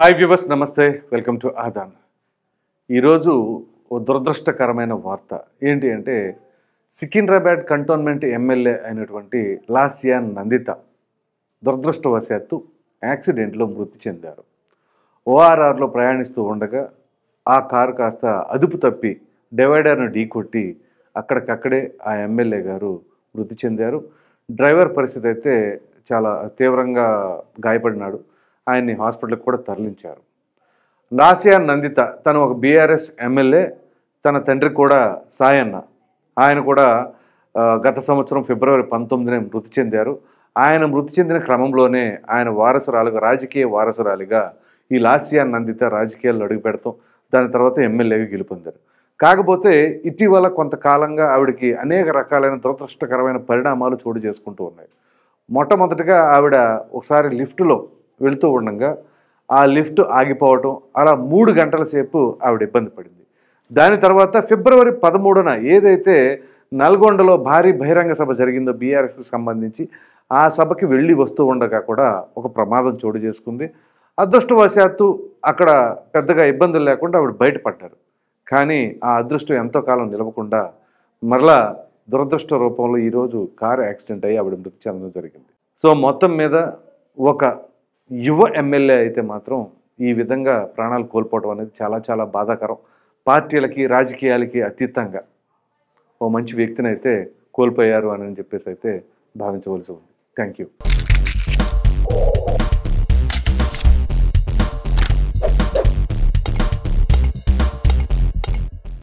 hi viewers నమస్తే welcome to ఆదాన్ ఈరోజు ఓ దురదృష్టకరమైన వార్త ఏంటి అంటే సికింద్రాబాద్ కంటోన్మెంట్ ఎమ్మెల్యే అయినటువంటి లాసియా నందిత దురదృష్టవశాత్తు యాక్సిడెంట్లో మృతి చెందారు ఓఆర్ఆర్లో ప్రయాణిస్తూ ఉండగా ఆ కారు కాస్త అదుపు తప్పి డివైడర్ను ఢీకొట్టి అక్కడికక్కడే ఆ ఎమ్మెల్యే గారు మృతి చెందారు డ్రైవర్ పరిస్థితి అయితే చాలా తీవ్రంగా గాయపడినాడు ఆయన్ని హాస్పిటల్కి కూడా తరలించారు నాసియా నందిత తను ఒక బీఆర్ఎస్ ఎమ్మెల్యే తన తండ్రి కూడా సాయన్న ఆయన కూడా గత సంవత్సరం ఫిబ్రవరి పంతొమ్మిదినే మృతి చెందారు ఆయన మృతి చెందిన క్రమంలోనే ఆయన వారసురాలుగా రాజకీయ వారసురాలిగా ఈ లాసియా నందిత రాజకీయాల్లో అడుగు పెడతాం దాని తర్వాత ఎమ్మెల్యేగా గెలుపొందారు కాకపోతే ఇటీవల కొంతకాలంగా ఆవిడకి అనేక రకాలైన దురదృష్టకరమైన పరిణామాలు చోటు చేసుకుంటూ ఉన్నాయి మొట్టమొదటిగా ఆవిడ ఒకసారి లిఫ్ట్లో వెళుతూ ఉండగా ఆ లిఫ్ట్ ఆగిపోవటం అలా మూడు గంటల సేపు ఆవిడ ఇబ్బంది పడింది దాని తర్వాత ఫిబ్రవరి పదమూడున ఏదైతే నల్గొండలో భారీ బహిరంగ సభ జరిగిందో బీఆర్ఎస్కి సంబంధించి ఆ సభకి వెళ్ళి వస్తూ ఉండగా కూడా ఒక ప్రమాదం చోటు చేసుకుంది అదృష్టవశాత్తు అక్కడ పెద్దగా ఇబ్బందులు లేకుండా ఆవిడ బయటపడ్డారు కానీ ఆ అదృష్టం ఎంతో కాలం నిలవకుండా మరలా దురదృష్ట రూపంలో ఈరోజు కారు యాక్సిడెంట్ అయ్యి ఆవిడ మృతి చెందడం జరిగింది సో మొత్తం మీద ఒక యువ ఎమ్మెల్యే అయితే మాత్రం ఈ విధంగా ప్రాణాలు కోల్పోవడం అనేది చాలా చాలా బాధాకరం పార్టీలకి రాజకీయాలకి అతీతంగా ఓ మంచి వ్యక్తిని అయితే కోల్పోయారు అని చెప్పేసి అయితే భావించవలసి ఉంది థ్యాంక్ యూ